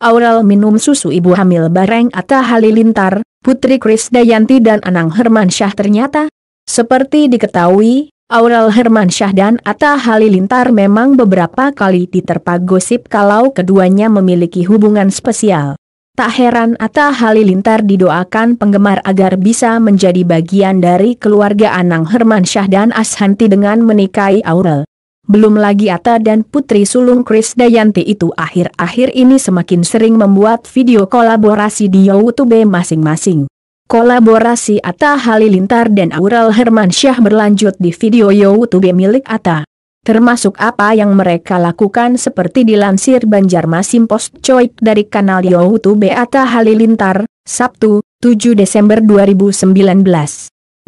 Aurel minum susu ibu hamil bareng Atta Halilintar, Putri Kris Dayanti dan Anang Hermansyah ternyata. Seperti diketahui, Aurel Hermansyah dan Atta Halilintar memang beberapa kali diterpa gosip kalau keduanya memiliki hubungan spesial. Tak heran Atta Halilintar didoakan penggemar agar bisa menjadi bagian dari keluarga Anang Hermansyah dan Ashanti dengan menikahi Aurel. Belum lagi Ata dan putri sulung Chris Dayanti itu akhir-akhir ini semakin sering membuat video kolaborasi di YouTube masing-masing. Kolaborasi Ata Halilintar dan Aurel Hermansyah berlanjut di video YouTube milik Ata, Termasuk apa yang mereka lakukan seperti dilansir Banjarmasin Post dari kanal YouTube Ata Halilintar, Sabtu, 7 Desember 2019.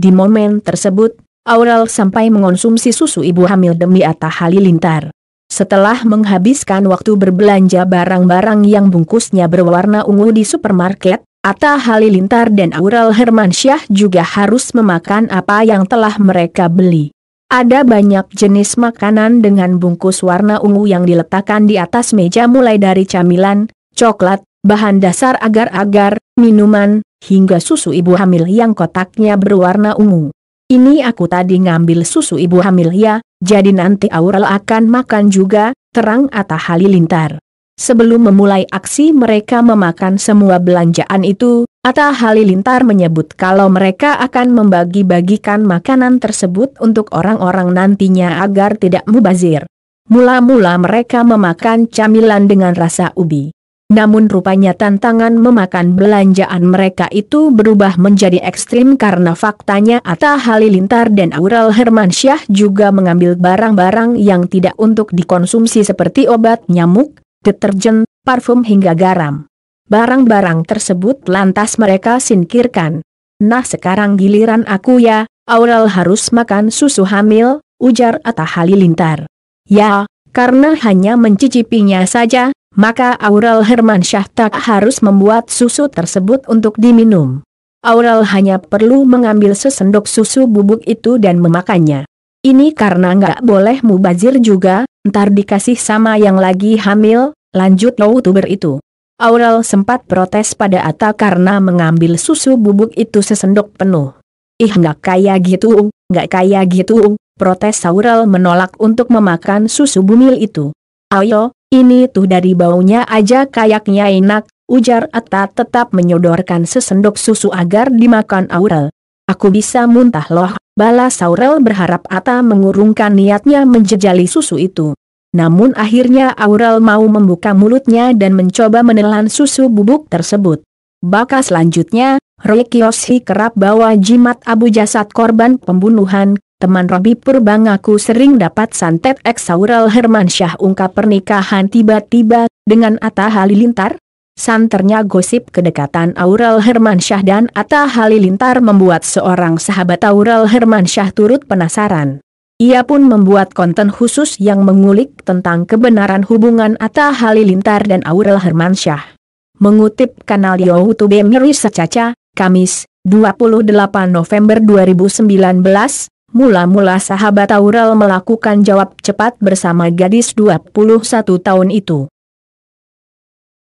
Di momen tersebut, Aural sampai mengonsumsi susu ibu hamil demi Atta Halilintar. Setelah menghabiskan waktu berbelanja barang-barang yang bungkusnya berwarna ungu di supermarket, Atta Halilintar dan Aural Hermansyah juga harus memakan apa yang telah mereka beli. Ada banyak jenis makanan dengan bungkus warna ungu yang diletakkan di atas meja mulai dari camilan, coklat, bahan dasar agar-agar, minuman, hingga susu ibu hamil yang kotaknya berwarna ungu. Ini aku tadi ngambil susu ibu hamil ya, jadi nanti Aurel akan makan juga, terang Atta Halilintar. Sebelum memulai aksi mereka memakan semua belanjaan itu, Atta Halilintar menyebut kalau mereka akan membagi-bagikan makanan tersebut untuk orang-orang nantinya agar tidak mubazir. Mula-mula mereka memakan camilan dengan rasa ubi. Namun rupanya tantangan memakan belanjaan mereka itu berubah menjadi ekstrim karena faktanya Atta Halilintar dan Aurel Hermansyah juga mengambil barang-barang yang tidak untuk dikonsumsi seperti obat nyamuk, deterjen, parfum hingga garam. Barang-barang tersebut lantas mereka singkirkan. Nah sekarang giliran aku ya, Aural harus makan susu hamil, ujar Atta Halilintar. Ya, karena hanya mencicipinya saja, maka Aurel Hermansyah tak harus membuat susu tersebut untuk diminum. Aurel hanya perlu mengambil sesendok susu bubuk itu dan memakannya. Ini karena nggak boleh mubazir juga, ntar dikasih sama yang lagi hamil, lanjut youtuber itu. Aurel sempat protes pada Atta karena mengambil susu bubuk itu sesendok penuh. Ih nggak kaya gitu, nggak kaya gitu, protes Aurel menolak untuk memakan susu bumil itu. Ayo, ini tuh dari baunya aja kayaknya enak, ujar Atta tetap menyodorkan sesendok susu agar dimakan Aurel. Aku bisa muntah loh, balas Aurel berharap Atta mengurungkan niatnya menjejali susu itu. Namun akhirnya Aurel mau membuka mulutnya dan mencoba menelan susu bubuk tersebut. Baka selanjutnya, Rekioshi kerap bawa jimat abu jasad korban pembunuhan, Teman Robi Purba ngaku sering dapat santet eksaural Hermansyah ungkap pernikahan tiba-tiba dengan Atta Halilintar. Santernya gosip kedekatan Aurel Hermansyah dan Atta Halilintar membuat seorang sahabat Aurel Hermansyah turut penasaran. Ia pun membuat konten khusus yang mengulik tentang kebenaran hubungan Atta Halilintar dan Aurel Hermansyah. Mengutip kanal YouTube Miri Secaca, Kamis, 28 November 2019, Mula-mula sahabat Aurel melakukan jawab cepat bersama gadis 21 tahun itu.